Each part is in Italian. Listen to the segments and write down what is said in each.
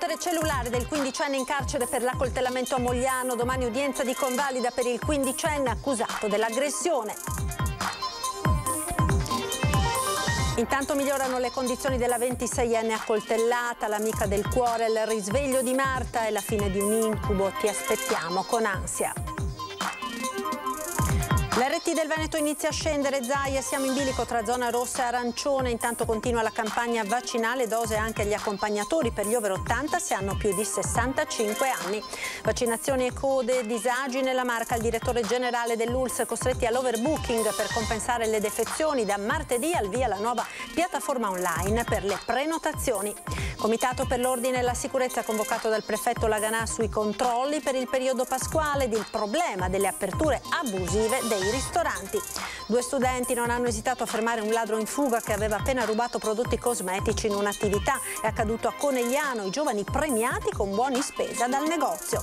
L'adultere cellulare del quindicenne in carcere per l'accoltellamento a Mogliano, domani udienza di convalida per il quindicenne accusato dell'aggressione. Intanto migliorano le condizioni della 26enne accoltellata, l'amica del cuore, il risveglio di Marta e la fine di un incubo. Ti aspettiamo con ansia. La RT del Veneto inizia a scendere, Zaia, siamo in bilico tra zona rossa e arancione, intanto continua la campagna vaccinale, dose anche agli accompagnatori per gli over 80 se hanno più di 65 anni. Vaccinazioni e code, disagi nella marca, il direttore generale dell'ULS costretti all'overbooking per compensare le defezioni, da martedì al via la nuova piattaforma online per le prenotazioni. Comitato per l'ordine e la sicurezza convocato dal prefetto Laganà sui controlli per il periodo pasquale ed il problema delle aperture abusive dei ristoranti. Due studenti non hanno esitato a fermare un ladro in fuga che aveva appena rubato prodotti cosmetici in un'attività. È accaduto a Conegliano, i giovani premiati con buoni spesa dal negozio.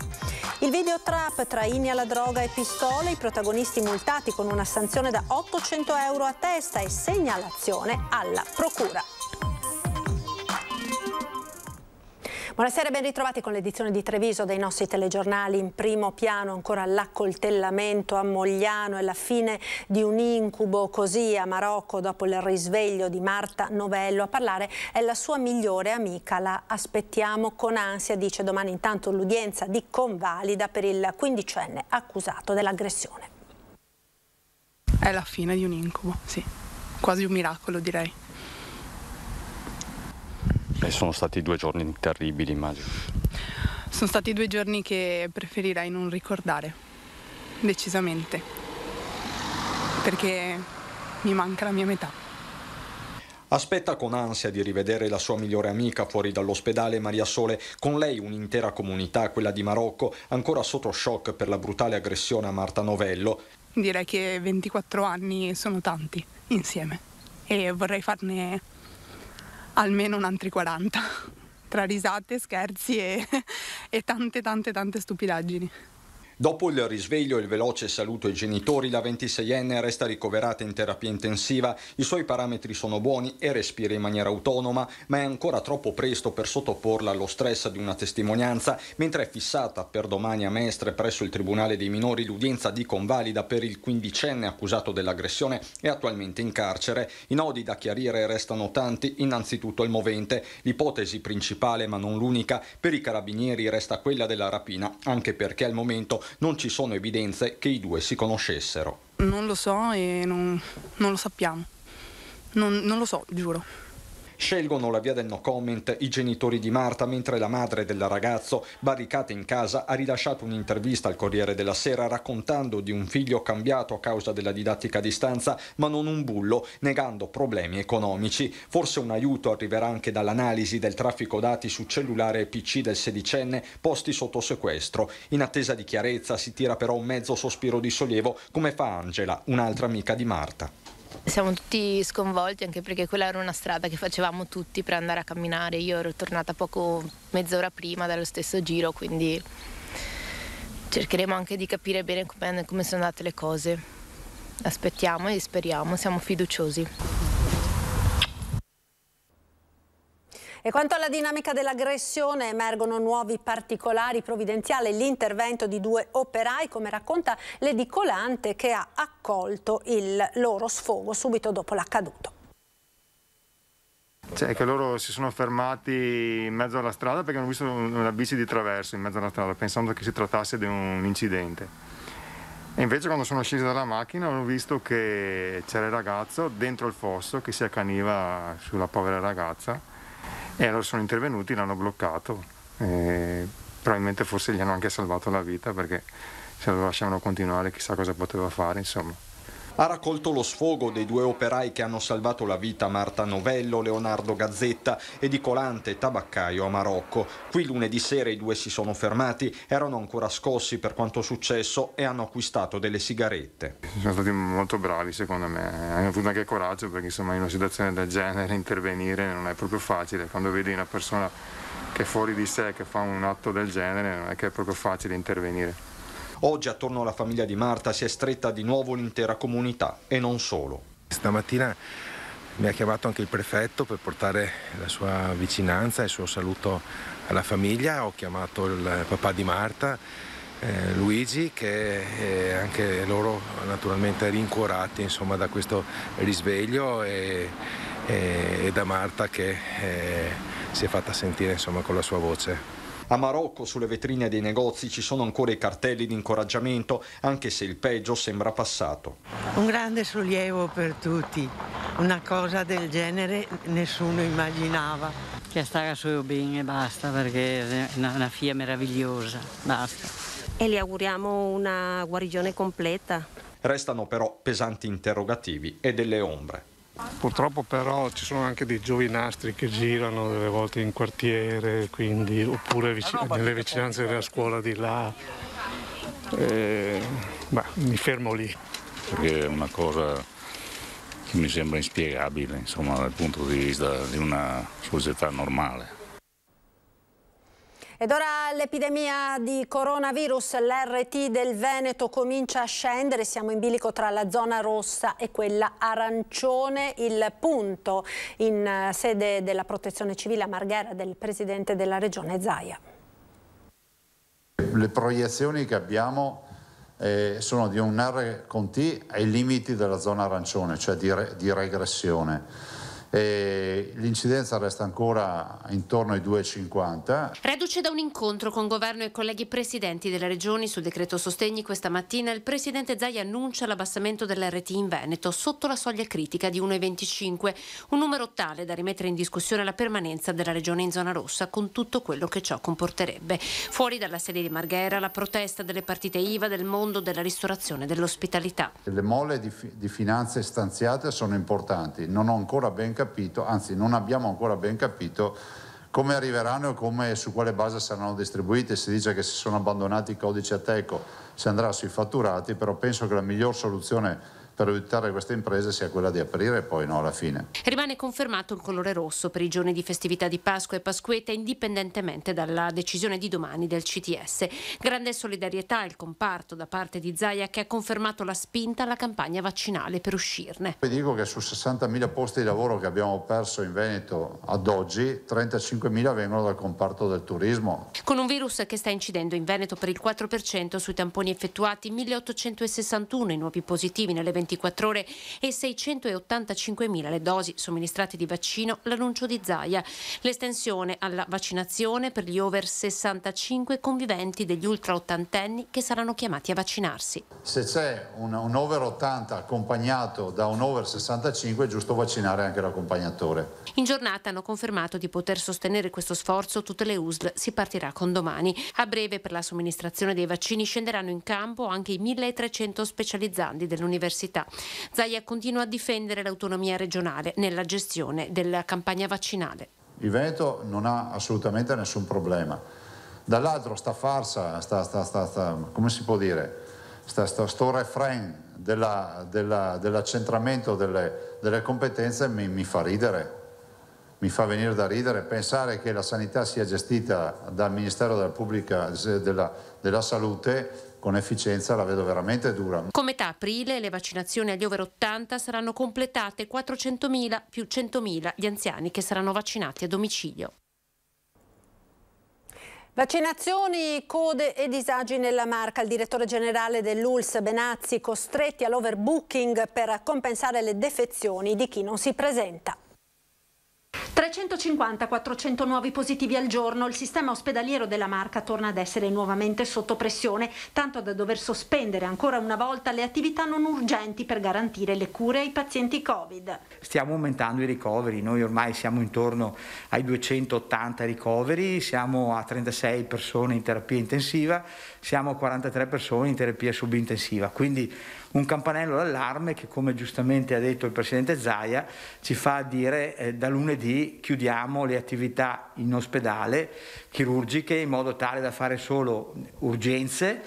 Il video trap tra inni alla droga e pistole, i protagonisti multati con una sanzione da 800 euro a testa e segnalazione alla procura. Buonasera e ben ritrovati con l'edizione di Treviso dei nostri telegiornali. In primo piano ancora l'accoltellamento a Mogliano e la fine di un incubo così a Marocco dopo il risveglio di Marta Novello. A parlare è la sua migliore amica, la aspettiamo con ansia, dice domani intanto l'udienza di convalida per il quindicenne accusato dell'aggressione. È la fine di un incubo, sì, quasi un miracolo direi. E sono stati due giorni terribili, immagino. Sono stati due giorni che preferirei non ricordare, decisamente, perché mi manca la mia metà. Aspetta con ansia di rivedere la sua migliore amica fuori dall'ospedale Maria Sole, con lei un'intera comunità, quella di Marocco, ancora sotto shock per la brutale aggressione a Marta Novello. Direi che 24 anni sono tanti insieme e vorrei farne almeno un altri 40, tra risate, scherzi e, e tante tante tante stupidaggini. Dopo il risveglio e il veloce saluto ai genitori, la 26enne resta ricoverata in terapia intensiva. I suoi parametri sono buoni e respira in maniera autonoma, ma è ancora troppo presto per sottoporla allo stress di una testimonianza, mentre è fissata per domani a Mestre presso il Tribunale dei Minori l'udienza di convalida per il quindicenne accusato dell'aggressione e attualmente in carcere. I nodi da chiarire restano tanti, innanzitutto il movente. L'ipotesi principale, ma non l'unica, per i carabinieri resta quella della rapina, anche perché al momento non ci sono evidenze che i due si conoscessero. Non lo so e non, non lo sappiamo. Non, non lo so, giuro. Scelgono la via del no comment i genitori di Marta, mentre la madre del ragazzo, barricata in casa, ha rilasciato un'intervista al Corriere della Sera raccontando di un figlio cambiato a causa della didattica a distanza, ma non un bullo, negando problemi economici. Forse un aiuto arriverà anche dall'analisi del traffico dati su cellulare e PC del sedicenne posti sotto sequestro. In attesa di chiarezza si tira però un mezzo sospiro di sollievo come fa Angela, un'altra amica di Marta siamo tutti sconvolti anche perché quella era una strada che facevamo tutti per andare a camminare. Io ero tornata poco mezz'ora prima dallo stesso giro, quindi cercheremo anche di capire bene come, sono andate le cose. Aspettiamo e speriamo, siamo fiduciosi. E quanto alla dinamica dell'aggressione emergono nuovi particolari provvidenziali l'intervento di due operai come racconta l'edicolante che ha accolto il loro sfogo subito dopo l'accaduto. Cioè che loro si sono fermati in mezzo alla strada perché hanno visto una bici di traverso in mezzo alla strada pensando che si trattasse di un incidente. E invece quando sono scesi dalla macchina hanno visto che c'era il ragazzo dentro il fosso che si accaniva sulla povera ragazza e allora sono intervenuti, l'hanno bloccato, probabilmente forse gli hanno anche salvato la vita perché se lo lasciavano continuare chissà cosa poteva fare, insomma ha raccolto lo sfogo dei due operai che hanno salvato la vita Marta Novello, Leonardo Gazzetta e di Colante Tabaccaio a Marocco. Qui lunedì sera i due si sono fermati, erano ancora scossi per quanto successo e hanno acquistato delle sigarette. Sono stati molto bravi secondo me, hanno avuto anche coraggio perché insomma in una situazione del genere intervenire non è proprio facile, quando vedi una persona che è fuori di sé, che fa un atto del genere, non è che è proprio facile intervenire. Oggi attorno alla famiglia di Marta si è stretta di nuovo l'intera comunità e non solo. Stamattina mi ha chiamato anche il prefetto per portare la sua vicinanza e il suo saluto alla famiglia. Ho chiamato il papà di Marta, eh, Luigi, che anche loro naturalmente rincuorati insomma, da questo risveglio e, e, e da Marta che eh, si è fatta sentire insomma, con la sua voce. A Marocco sulle vetrine dei negozi ci sono ancora i cartelli di incoraggiamento, anche se il peggio sembra passato. Un grande sollievo per tutti. Una cosa del genere nessuno immaginava. Che stare solo bene e basta, perché è una figlia meravigliosa. Basta. E gli auguriamo una guarigione completa. Restano però pesanti interrogativi e delle ombre. Purtroppo però ci sono anche dei giovinastri che girano delle volte in quartiere, quindi, oppure vic- nelle vicinanze della scuola di là. E, eh, beh, mi fermo lì. Perché è una cosa che mi sembra inspiegabile, insomma, dal punto di vista di una società normale. Ed ora l'epidemia di coronavirus, l'RT del Veneto comincia a scendere, siamo in bilico tra la zona rossa e quella arancione, il punto in eh, sede della protezione civile a Marghera del presidente della regione Zaia. Le proiezioni che abbiamo eh, sono di un R con T ai limiti della zona arancione, cioè di, re, di regressione l'incidenza resta ancora intorno ai 2,50. Reduce da un incontro con governo e colleghi presidenti delle regioni sul decreto sostegni questa mattina, il presidente Zai annuncia l'abbassamento dell'RT in Veneto sotto la soglia critica di 1,25, un numero tale da rimettere in discussione la permanenza della regione in zona rossa con tutto quello che ciò comporterebbe. Fuori dalla sede di Marghera la protesta delle partite IVA, del mondo della ristorazione, dell'ospitalità. Le mole di, di finanze stanziate sono importanti, non ho ancora ben capito capito, anzi non abbiamo ancora ben capito come arriveranno e come, su quale base saranno distribuite. Si dice che se sono abbandonati i codici a teco, si andrà sui fatturati, però penso che la miglior soluzione per aiutare queste imprese sia quella di aprire e poi no alla fine. Rimane confermato il colore rosso per i giorni di festività di Pasqua e Pasqueta indipendentemente dalla decisione di domani del CTS. Grande solidarietà il comparto da parte di Zaia che ha confermato la spinta alla campagna vaccinale per uscirne. Vi dico che su 60.000 posti di lavoro che abbiamo perso in Veneto ad oggi, 35.000 vengono dal comparto del turismo. Con un virus che sta incidendo in Veneto per il 4% sui tamponi effettuati, 1.861 i nuovi positivi nelle 20 24 ore e 685.000 le dosi somministrate di vaccino, l'annuncio di Zaia. L'estensione alla vaccinazione per gli over 65 conviventi degli ultra ottantenni che saranno chiamati a vaccinarsi. Se c'è un, un over 80 accompagnato da un over 65 è giusto vaccinare anche l'accompagnatore. In giornata hanno confermato di poter sostenere questo sforzo tutte le USL, si partirà con domani. A breve per la somministrazione dei vaccini scenderanno in campo anche i 1300 specializzanti dell'università sanità. Zaia continua a difendere l'autonomia regionale nella gestione della campagna vaccinale. Il Veneto non ha assolutamente nessun problema. Dall'altro sta farsa, sta, sta, sta, come si può dire, sta, sta, sto refrain della, della, dell'accentramento delle, delle competenze mi, mi, fa ridere, mi fa venire da ridere. Pensare che la sanità sia gestita dal Ministero della, Pubblica, della, della Salute con efficienza la vedo veramente dura. Come metà aprile le vaccinazioni agli over 80 saranno completate 400.000 più 100.000 gli anziani che saranno vaccinati a domicilio. Vaccinazioni, code e disagi nella marca. Il direttore generale dell'ULS Benazzi costretti all'overbooking per compensare le defezioni di chi non si presenta. 350-400 nuovi positivi al giorno, il sistema ospedaliero della Marca torna ad essere nuovamente sotto pressione, tanto da dover sospendere ancora una volta le attività non urgenti per garantire le cure ai pazienti Covid. Stiamo aumentando i ricoveri, noi ormai siamo intorno ai 280 ricoveri, siamo a 36 persone in terapia intensiva, siamo a 43 persone in terapia subintensiva, quindi un campanello d'allarme che come giustamente ha detto il Presidente Zaia ci fa dire eh, da lunedì martedì chiudiamo le attività in ospedale chirurgiche in modo tale da fare solo urgenze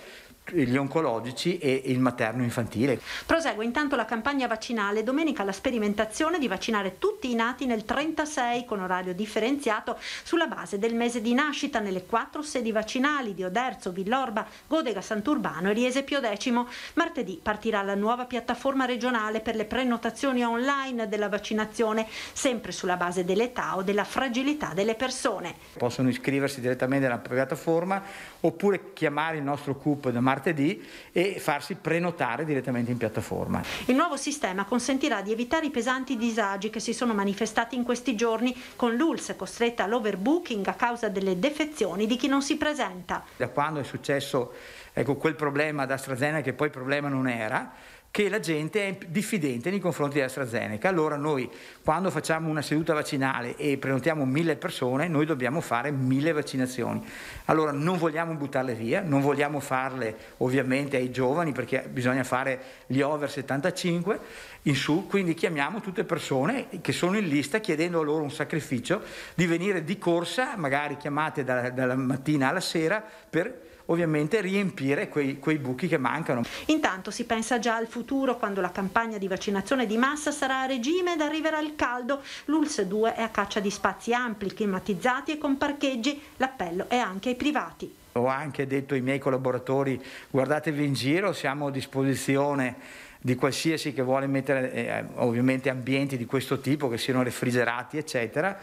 gli oncologici e il materno infantile. Prosegue intanto la campagna vaccinale, domenica la sperimentazione di vaccinare tutti i nati nel 36 con orario differenziato sulla base del mese di nascita nelle quattro sedi vaccinali di Oderzo, Villorba, Godega Sant'Urbano e Riese Pio X. Martedì partirà la nuova piattaforma regionale per le prenotazioni online della vaccinazione, sempre sulla base dell'età o della fragilità delle persone. Possono iscriversi direttamente alla piattaforma oppure chiamare il nostro CUP da Marco martedì e farsi prenotare direttamente in piattaforma. Il nuovo sistema consentirà di evitare i pesanti disagi che si sono manifestati in questi giorni con l'ULS costretta all'overbooking a causa delle defezioni di chi non si presenta. Da quando è successo ecco, quel problema ad AstraZeneca che poi problema non era, che la gente è diffidente nei confronti di AstraZeneca. Allora noi quando facciamo una seduta vaccinale e prenotiamo mille persone, noi dobbiamo fare mille vaccinazioni. Allora non vogliamo buttarle via, non vogliamo farle ovviamente ai giovani perché bisogna fare gli over 75 in su, quindi chiamiamo tutte persone che sono in lista chiedendo a loro un sacrificio di venire di corsa, magari chiamate dalla, dalla mattina alla sera per ovviamente riempire quei, quei buchi che mancano. Intanto si pensa già al futuro quando la campagna di vaccinazione di massa sarà a regime ed arriverà il caldo. L'ULS 2 è a caccia di spazi ampli, climatizzati e con parcheggi. L'appello è anche ai privati ho anche detto ai miei collaboratori guardatevi in giro, siamo a disposizione di qualsiasi che vuole mettere eh, ovviamente ambienti di questo tipo che siano refrigerati eccetera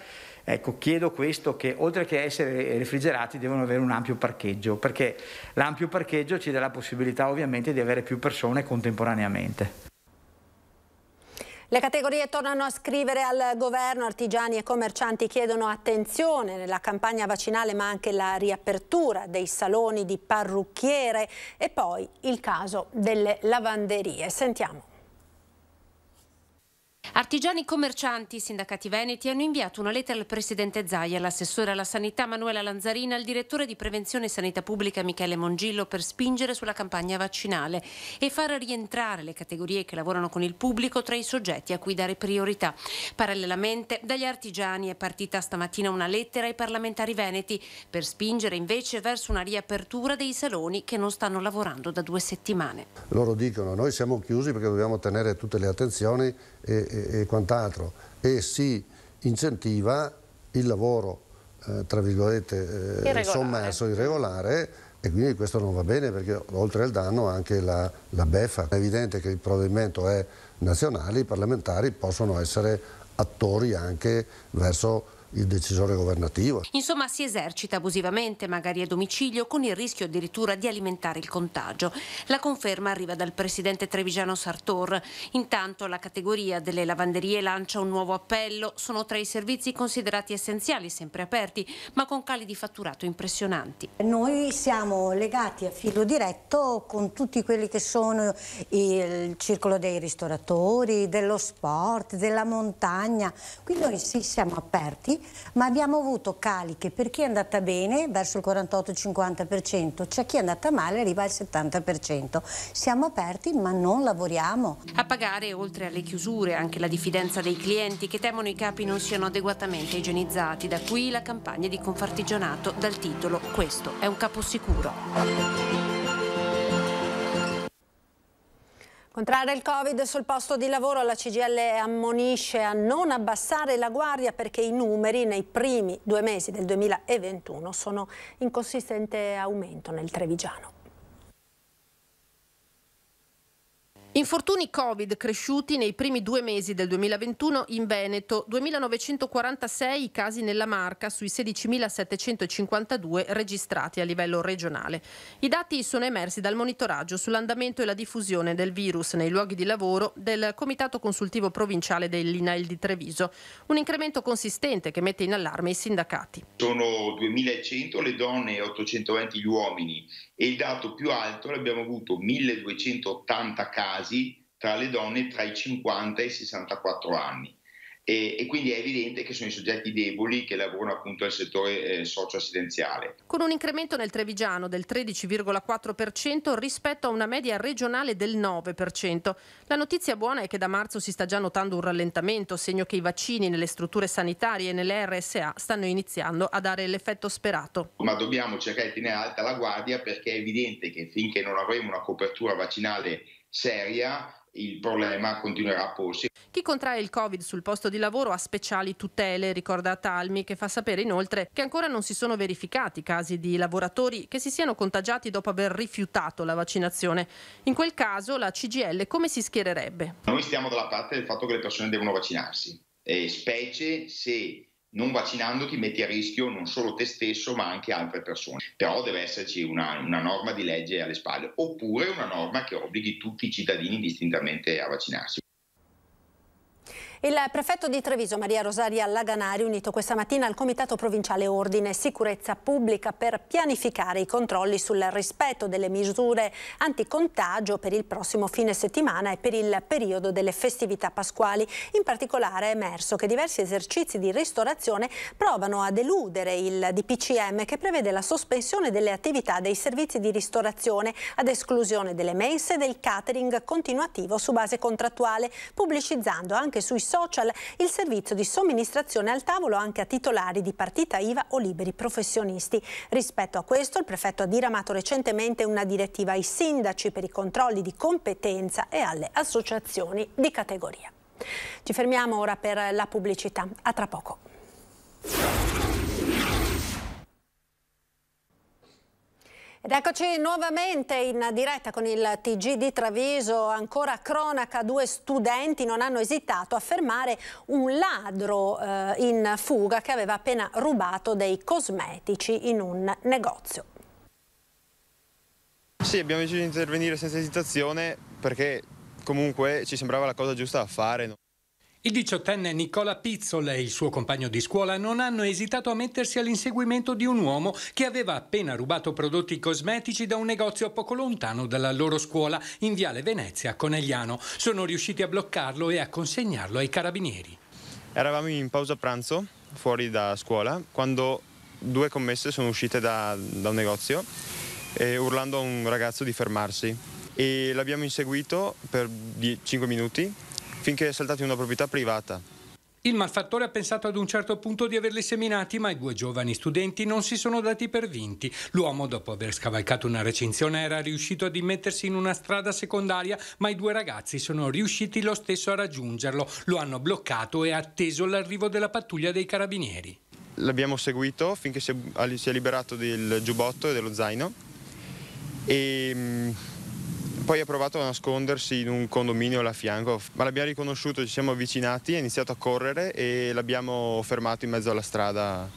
Ecco, chiedo questo che oltre che essere refrigerati devono avere un ampio parcheggio, perché l'ampio parcheggio ci dà la possibilità ovviamente di avere più persone contemporaneamente. Le categorie tornano a scrivere al governo, artigiani e commercianti chiedono attenzione nella campagna vaccinale ma anche la riapertura dei saloni di parrucchiere e poi il caso delle lavanderie. Sentiamo. Artigiani commercianti, sindacati veneti hanno inviato una lettera al presidente Zaia, all'assessore alla sanità Manuela Lanzarina, al direttore di prevenzione e sanità pubblica Michele Mongillo per spingere sulla campagna vaccinale e far rientrare le categorie che lavorano con il pubblico tra i soggetti a cui dare priorità. Parallelamente dagli artigiani è partita stamattina una lettera ai parlamentari veneti per spingere invece verso una riapertura dei saloni che non stanno lavorando da due settimane. Loro dicono noi siamo chiusi perché dobbiamo tenere tutte le attenzioni e e, e quant'altro e si incentiva il lavoro eh, tra virgolette eh, sommerso, irregolare e quindi questo non va bene perché oltre al danno anche la, la beffa. È evidente che il provvedimento è nazionale, i parlamentari possono essere attori anche verso il decisore governativo. Insomma si esercita abusivamente, magari a domicilio, con il rischio addirittura di alimentare il contagio. La conferma arriva dal presidente Trevigiano Sartor. Intanto la categoria delle lavanderie lancia un nuovo appello. Sono tra i servizi considerati essenziali, sempre aperti, ma con cali di fatturato impressionanti. Noi siamo legati a filo diretto con tutti quelli che sono il circolo dei ristoratori, dello sport, della montagna. Qui noi sì siamo aperti ma abbiamo avuto cali che per chi è andata bene verso il 48-50%, c'è chi è andata male arriva al 70%. Siamo aperti ma non lavoriamo. A pagare oltre alle chiusure anche la diffidenza dei clienti che temono i capi non siano adeguatamente igienizzati, da qui la campagna di confartigianato dal titolo Questo è un capo sicuro. Contrarre il Covid sul posto di lavoro, la CGL ammonisce a non abbassare la guardia perché i numeri nei primi due mesi del 2021 sono in consistente aumento nel Trevigiano. Infortuni Covid cresciuti nei primi due mesi del 2021 in Veneto, 2.946 i casi nella Marca sui 16.752 registrati a livello regionale. I dati sono emersi dal monitoraggio sull'andamento e la diffusione del virus nei luoghi di lavoro del Comitato Consultivo Provinciale dell'INAIL di Treviso, un incremento consistente che mette in allarme i sindacati. Sono 2.100 le donne e 820 gli uomini e il dato più alto l'abbiamo avuto 1.280 casi casi tra le donne tra i 50 e i 64 anni. E, e, quindi è evidente che sono i soggetti deboli che lavorano appunto nel settore eh, socio assidenziale Con un incremento nel Trevigiano del 13,4% rispetto a una media regionale del 9%. La notizia buona è che da marzo si sta già notando un rallentamento, segno che i vaccini nelle strutture sanitarie e nelle RSA stanno iniziando a dare l'effetto sperato. Ma dobbiamo cercare di tenere alta la guardia perché è evidente che finché non avremo una copertura vaccinale seria, il problema continuerà a porsi. Chi contrae il Covid sul posto di lavoro ha speciali tutele, ricorda Talmi, che fa sapere inoltre che ancora non si sono verificati casi di lavoratori che si siano contagiati dopo aver rifiutato la vaccinazione. In quel caso la CGL come si schiererebbe? Noi stiamo dalla parte del fatto che le persone devono vaccinarsi, e specie se non vaccinandoti metti a rischio non solo te stesso ma anche altre persone. Però deve esserci una, una norma di legge alle spalle oppure una norma che obblighi tutti i cittadini distintamente a vaccinarsi. Il prefetto di Treviso, Maria Rosaria Laganà ha riunito questa mattina al Comitato Provinciale Ordine e Sicurezza Pubblica per pianificare i controlli sul rispetto delle misure anticontagio per il prossimo fine settimana e per il periodo delle festività pasquali. In particolare è emerso che diversi esercizi di ristorazione provano a deludere il DPCM che prevede la sospensione delle attività dei servizi di ristorazione ad esclusione delle mense e del catering continuativo su base contrattuale, pubblicizzando anche sui social social il servizio di somministrazione al tavolo anche a titolari di partita IVA o liberi professionisti. Rispetto a questo il prefetto ha diramato recentemente una direttiva ai sindaci per i controlli di competenza e alle associazioni di categoria. Ci fermiamo ora per la pubblicità. A tra poco. Ed eccoci nuovamente in diretta con il TG di Traviso, ancora cronaca, due studenti non hanno esitato a fermare un ladro eh, in fuga che aveva appena rubato dei cosmetici in un negozio. Sì, abbiamo deciso di intervenire senza esitazione perché comunque ci sembrava la cosa giusta da fare. Il diciottenne Nicola Pizzola e il suo compagno di scuola non hanno esitato a mettersi all'inseguimento di un uomo che aveva appena rubato prodotti cosmetici da un negozio poco lontano dalla loro scuola in Viale Venezia a Conegliano. Sono riusciti a bloccarlo e a consegnarlo ai carabinieri. Eravamo in pausa pranzo fuori da scuola quando due commesse sono uscite da, da un negozio e eh, urlando a un ragazzo di fermarsi e l'abbiamo inseguito per 5 minuti finché è saltato in una proprietà privata. Il malfattore ha pensato ad un certo punto di averli seminati, ma i due giovani studenti non si sono dati per vinti. L'uomo, dopo aver scavalcato una recinzione, era riuscito ad immettersi in una strada secondaria, ma i due ragazzi sono riusciti lo stesso a raggiungerlo. Lo hanno bloccato e atteso l'arrivo della pattuglia dei carabinieri. L'abbiamo seguito finché si è liberato del giubbotto e dello zaino e mm, poi ha provato a nascondersi in un condominio là a fianco, ma l'abbiamo riconosciuto, ci siamo avvicinati, ha iniziato a correre e l'abbiamo fermato in mezzo alla strada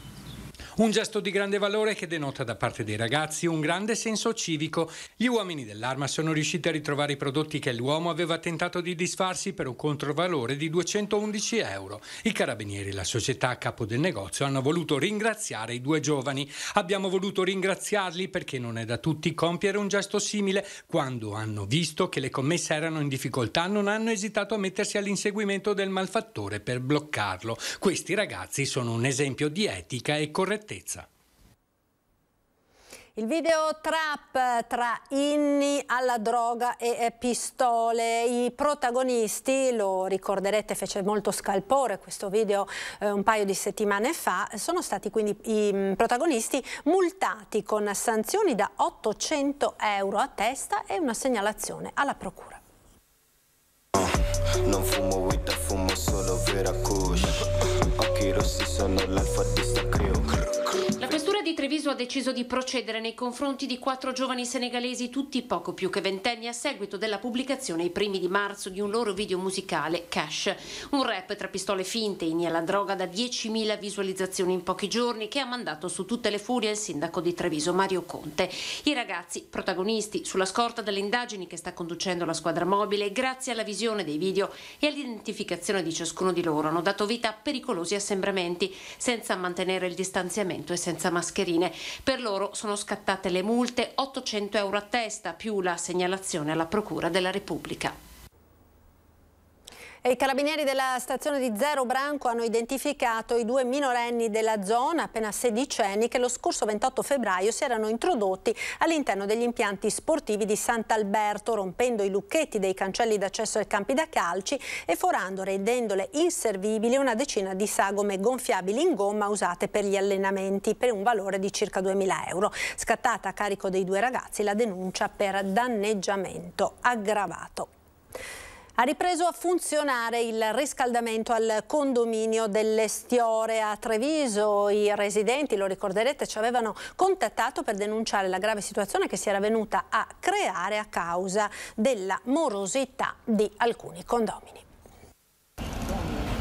un gesto di grande valore che denota da parte dei ragazzi un grande senso civico. Gli uomini dell'arma sono riusciti a ritrovare i prodotti che l'uomo aveva tentato di disfarsi per un controvalore di 211 euro. I carabinieri e la società a capo del negozio hanno voluto ringraziare i due giovani. Abbiamo voluto ringraziarli perché non è da tutti compiere un gesto simile quando hanno visto che le commesse erano in difficoltà non hanno esitato a mettersi all'inseguimento del malfattore per bloccarlo. Questi ragazzi sono un esempio di etica e correttezza certezza. Il video trap tra inni alla droga e pistole, i protagonisti, lo ricorderete fece molto scalpore questo video eh, un paio di settimane fa, sono stati quindi i mm, protagonisti multati con sanzioni da 800 euro a testa e una segnalazione alla procura. Non fumo weed, fumo solo vera Occhi rossi sono l'alfa di sta crew di Treviso ha deciso di procedere nei confronti di quattro giovani senegalesi, tutti poco più che ventenni, a seguito della pubblicazione ai primi di marzo di un loro video musicale, Cash. Un rap tra pistole finte, in alla droga da 10.000 visualizzazioni in pochi giorni, che ha mandato su tutte le furie il sindaco di Treviso, Mario Conte. I ragazzi, protagonisti, sulla scorta delle indagini che sta conducendo la squadra mobile, grazie alla visione dei video e all'identificazione di ciascuno di loro, hanno dato vita a pericolosi assembramenti, senza mantenere il distanziamento e senza mascherare mascherine. Per loro sono scattate le multe, 800 euro a testa, più la segnalazione alla Procura della Repubblica. E I carabinieri della stazione di Zero Branco hanno identificato i due minorenni della zona, appena sedicenni, che lo scorso 28 febbraio si erano introdotti all'interno degli impianti sportivi di Sant'Alberto, rompendo i lucchetti dei cancelli d'accesso ai campi da calci e forando, rendendole inservibili, una decina di sagome gonfiabili in gomma usate per gli allenamenti, per un valore di circa 2.000 euro. Scattata a carico dei due ragazzi la denuncia per danneggiamento aggravato. Ha ripreso a funzionare il riscaldamento al condominio dell'Estiore a Treviso. I residenti, lo ricorderete, ci avevano contattato per denunciare la grave situazione che si era venuta a creare a causa della morosità di alcuni condomini.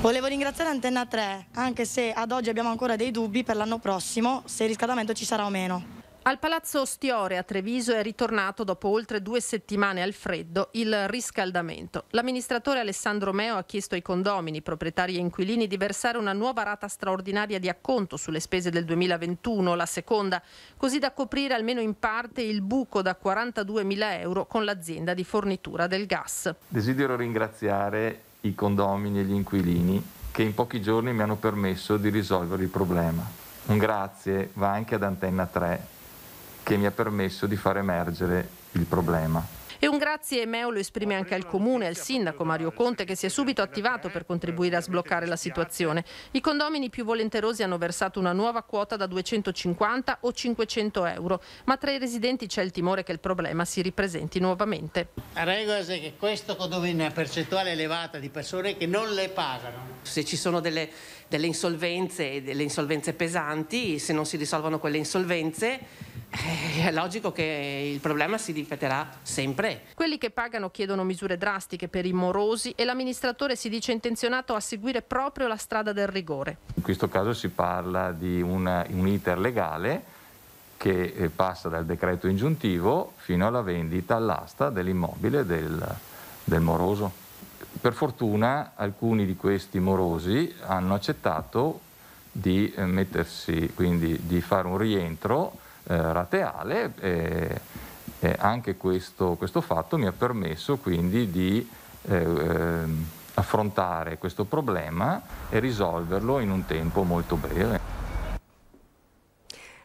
Volevo ringraziare Antenna 3, anche se ad oggi abbiamo ancora dei dubbi per l'anno prossimo se il riscaldamento ci sarà o meno. Al Palazzo Ostiore a Treviso è ritornato dopo oltre due settimane al freddo il riscaldamento. L'amministratore Alessandro Meo ha chiesto ai condomini, proprietari e inquilini di versare una nuova rata straordinaria di acconto sulle spese del 2021, la seconda, così da coprire almeno in parte il buco da 42 mila euro con l'azienda di fornitura del gas. Desidero ringraziare i condomini e gli inquilini che in pochi giorni mi hanno permesso di risolvere il problema. Un grazie va anche ad Antenna 3 che mi ha permesso di far emergere il problema. E un grazie Emeo lo esprime anche al comune e al sindaco Mario Conte che si è subito attivato per contribuire a sbloccare la situazione. I condomini più volenterosi hanno versato una nuova quota da 250 o 500 euro, ma tra i residenti c'è il timore che il problema si ripresenti nuovamente. La regola è che questo condominio ha una percentuale elevata di persone che non le pagano. Se ci sono delle, delle insolvenze, delle insolvenze pesanti, se non si risolvono quelle insolvenze eh, è logico che il problema si ripeterà sempre. Quelli che pagano chiedono misure drastiche per i morosi e l'amministratore si dice intenzionato a seguire proprio la strada del rigore. In questo caso si parla di una, un iter legale che eh, passa dal decreto ingiuntivo fino alla vendita all'asta dell'immobile del, del moroso. Per fortuna alcuni di questi morosi hanno accettato di eh, mettersi, quindi di fare un rientro eh, rateale e, e anche questo, questo, fatto mi ha permesso quindi di eh, ehm, affrontare questo problema e risolverlo in un tempo molto breve.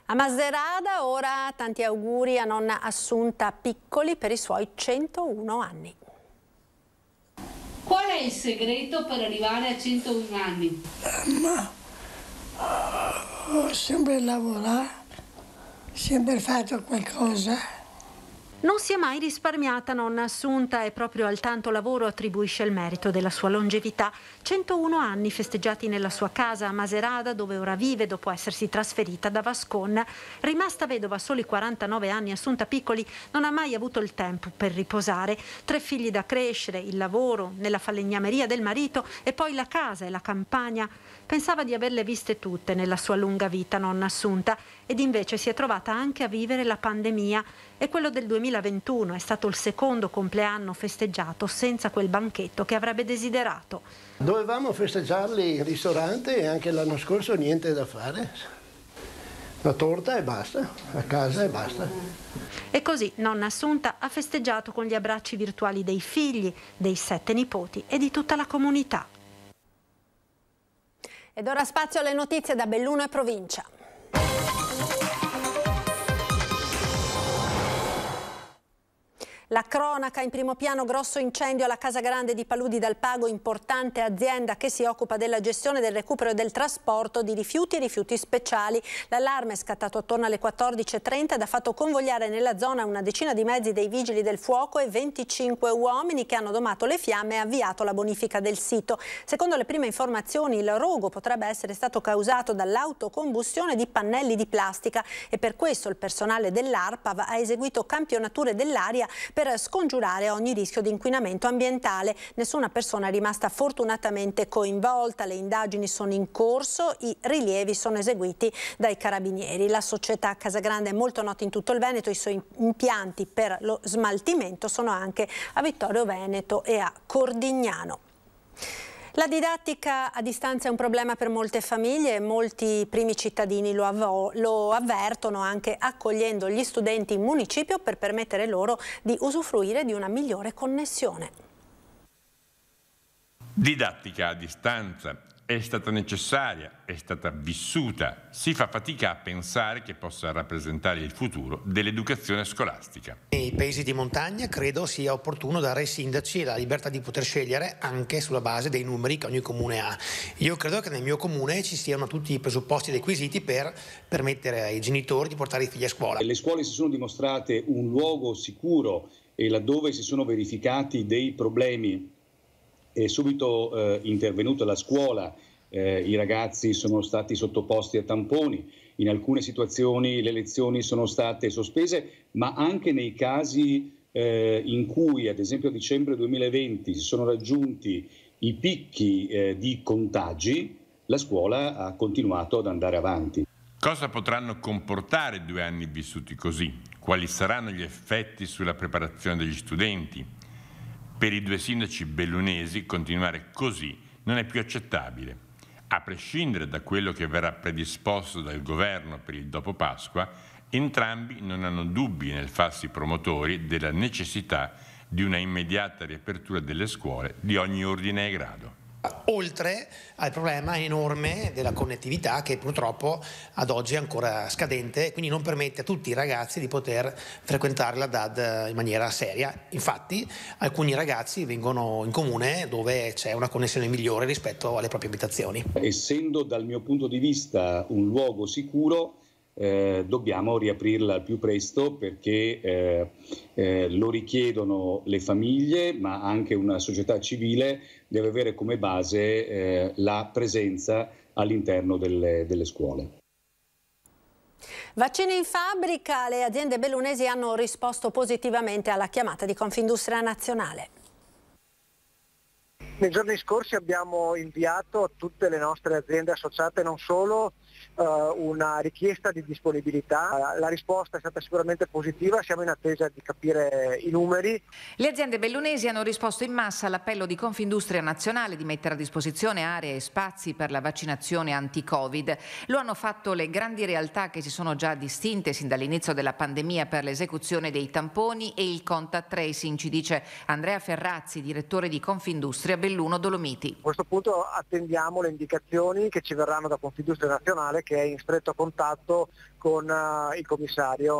A Maserada ora tanti auguri a nonna Assunta Piccoli per i suoi 101 anni. Qual è il segreto per arrivare a 101 anni? Eh, ma sempre lavorare sempre fatto qualcosa. Non si è mai risparmiata nonna Assunta e proprio al tanto lavoro attribuisce il merito della sua longevità. 101 anni festeggiati nella sua casa a Maserada dove ora vive dopo essersi trasferita da Vascon. Rimasta vedova a soli 49 anni, Assunta Piccoli non ha mai avuto il tempo per riposare. Tre figli da crescere, il lavoro, nella falegnameria del marito e poi la casa e la campagna. Pensava di averle viste tutte nella sua lunga vita, nonna Assunta, ed invece si è trovata anche a vivere la pandemia e quello del 2021 è stato il secondo compleanno festeggiato senza quel banchetto che avrebbe desiderato. Dovevamo festeggiarli in ristorante e anche l'anno scorso niente da fare. La torta e basta, a casa e basta. E così nonna Assunta ha festeggiato con gli abbracci virtuali dei figli, dei sette nipoti e di tutta la comunità. Ed ora spazio alle notizie da Belluno e provincia. La cronaca in primo piano, grosso incendio alla Casa Grande di Paludi dal Pago, importante azienda che si occupa della gestione del recupero e del trasporto di rifiuti e rifiuti speciali. L'allarme è scattato attorno alle 14.30 ed ha fatto convogliare nella zona una decina di mezzi dei vigili del fuoco e 25 uomini che hanno domato le fiamme e avviato la bonifica del sito. Secondo le prime informazioni il rogo potrebbe essere stato causato dall'autocombustione di pannelli di plastica e per questo il personale dell'ARPAV ha eseguito campionature dell'aria per per scongiurare ogni rischio di inquinamento ambientale. Nessuna persona è rimasta fortunatamente coinvolta, le indagini sono in corso, i rilievi sono eseguiti dai carabinieri. La società Casagrande è molto nota in tutto il Veneto, i suoi impianti per lo smaltimento sono anche a Vittorio Veneto e a Cordignano. La didattica a distanza è un problema per molte famiglie e molti primi cittadini lo, av lo, avvertono anche accogliendo gli studenti in municipio per permettere loro di usufruire di una migliore connessione. Didattica a distanza è stata necessaria, è stata vissuta. Si fa fatica a pensare che possa rappresentare il futuro dell'educazione scolastica. Nei paesi di montagna credo sia opportuno dare ai sindaci la libertà di poter scegliere anche sulla base dei numeri che ogni comune ha. Io credo che nel mio comune ci siano tutti i presupposti requisiti per permettere ai genitori di portare i figli a scuola. Le scuole si sono dimostrate un luogo sicuro e laddove si sono verificati dei problemi è subito eh, intervenuta la scuola, eh, i ragazzi sono stati sottoposti a tamponi, in alcune situazioni le lezioni sono state sospese, ma anche nei casi eh, in cui, ad esempio a dicembre 2020, si sono raggiunti i picchi eh, di contagi, la scuola ha continuato ad andare avanti. Cosa potranno comportare due anni vissuti così? Quali saranno gli effetti sulla preparazione degli studenti? Per i due sindaci bellunesi continuare così non è più accettabile. A prescindere da quello che verrà predisposto dal governo per il dopo Pasqua, entrambi non hanno dubbi nel farsi promotori della necessità di una immediata riapertura delle scuole di ogni ordine e grado oltre al problema enorme della connettività che purtroppo ad oggi è ancora scadente e quindi non permette a tutti i ragazzi di poter frequentare la DAD in maniera seria. Infatti alcuni ragazzi vengono in comune dove c'è una connessione migliore rispetto alle proprie abitazioni. Essendo dal mio punto di vista un luogo sicuro, eh, dobbiamo riaprirla al più presto perché eh, eh, lo richiedono le famiglie, ma anche una società civile deve avere come base eh, la presenza all'interno delle, delle scuole. Vaccini in fabbrica, le aziende bellunesi hanno risposto positivamente alla chiamata di Confindustria Nazionale. Nei giorni scorsi abbiamo inviato a tutte le nostre aziende associate non solo eh, una richiesta di disponibilità, la risposta è stata sicuramente positiva, siamo in attesa di capire i numeri. Le aziende bellunesi hanno risposto in massa all'appello di Confindustria Nazionale di mettere a disposizione aree e spazi per la vaccinazione anti-Covid. Lo hanno fatto le grandi realtà che si sono già distinte sin dall'inizio della pandemia per l'esecuzione dei tamponi e il contact tracing, ci dice Andrea Ferrazzi, direttore di Confindustria Belluno Dolomiti. A questo punto attendiamo le indicazioni che ci verranno da Confindustria Nazionale che è in stretto contatto con uh, il commissario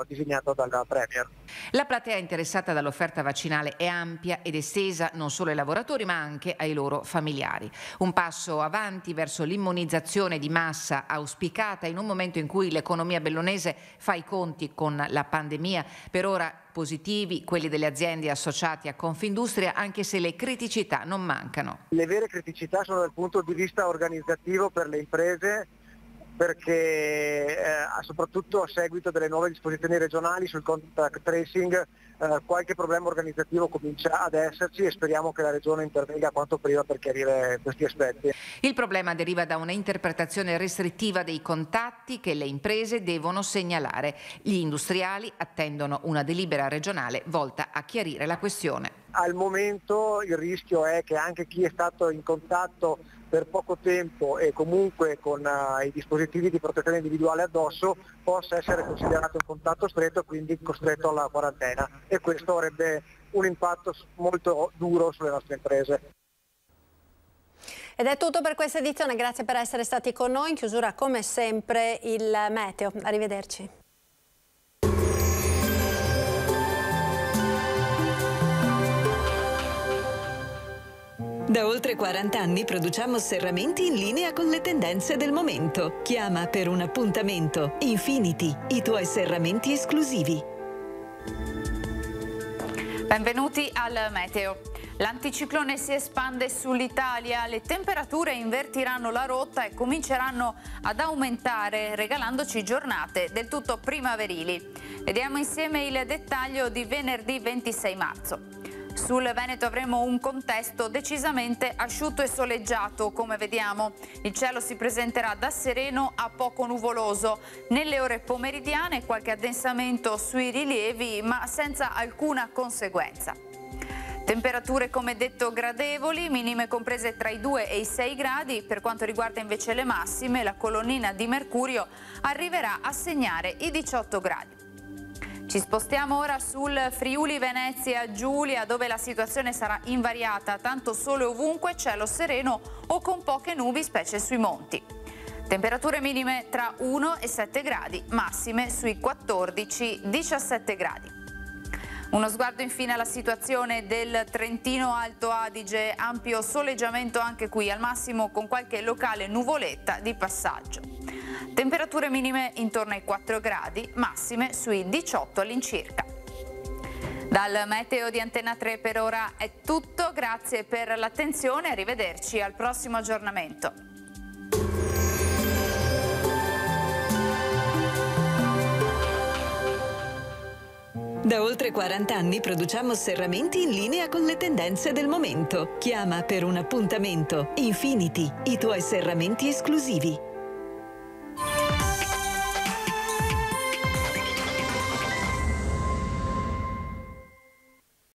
uh, disegnato dalla Premier. La platea interessata dall'offerta vaccinale è ampia ed estesa non solo ai lavoratori ma anche ai loro familiari. Un passo avanti verso l'immunizzazione di massa auspicata in un momento in cui l'economia bellonese fa i conti con la pandemia. Per ora positivi quelli delle aziende associate a Confindustria anche se le criticità non mancano. Le vere criticità sono dal punto di vista organizzativo per le imprese perché eh, soprattutto a seguito delle nuove disposizioni regionali sul contact tracing eh, qualche problema organizzativo comincia ad esserci e speriamo che la regione intervenga quanto prima per chiarire questi aspetti. Il problema deriva da una interpretazione restrittiva dei contatti che le imprese devono segnalare. Gli industriali attendono una delibera regionale volta a chiarire la questione. Al momento il rischio è che anche chi è stato in contatto per poco tempo e comunque con uh, i dispositivi di protezione individuale addosso possa essere considerato un contatto stretto e quindi costretto alla quarantena e questo avrebbe un impatto molto duro sulle nostre imprese. Ed è tutto per questa edizione, grazie per essere stati con noi, in chiusura come sempre il meteo, arrivederci. Da oltre 40 anni produciamo serramenti in linea con le tendenze del momento. Chiama per un appuntamento Infinity, i tuoi serramenti esclusivi. Benvenuti al Meteo. L'anticiclone si espande sull'Italia, le temperature invertiranno la rotta e cominceranno ad aumentare regalandoci giornate del tutto primaverili. Vediamo insieme il dettaglio di venerdì 26 marzo. Sul Veneto avremo un contesto decisamente asciutto e soleggiato, come vediamo. Il cielo si presenterà da sereno a poco nuvoloso. Nelle ore pomeridiane qualche addensamento sui rilievi, ma senza alcuna conseguenza. Temperature come detto gradevoli, minime comprese tra i 2 e i 6 gradi, per quanto riguarda invece le massime la colonnina di mercurio arriverà a segnare i 18 gradi. Ci spostiamo ora sul Friuli Venezia Giulia dove la situazione sarà invariata, tanto sole ovunque cielo sereno o con poche nubi specie sui monti. Temperature minime tra 1 e 7 gradi, massime sui 14-17 gradi. Uno sguardo infine alla situazione del Trentino Alto Adige, ampio soleggiamento anche qui, al massimo con qualche locale nuvoletta di passaggio. Temperature minime intorno ai 4 gradi, massime sui 18 all'incirca. Dal meteo di Antenna 3 per ora è tutto, grazie per l'attenzione e arrivederci al prossimo aggiornamento. Da oltre 40 anni produciamo serramenti in linea con le tendenze del momento. Chiama per un appuntamento. Infinity, i tuoi serramenti esclusivi.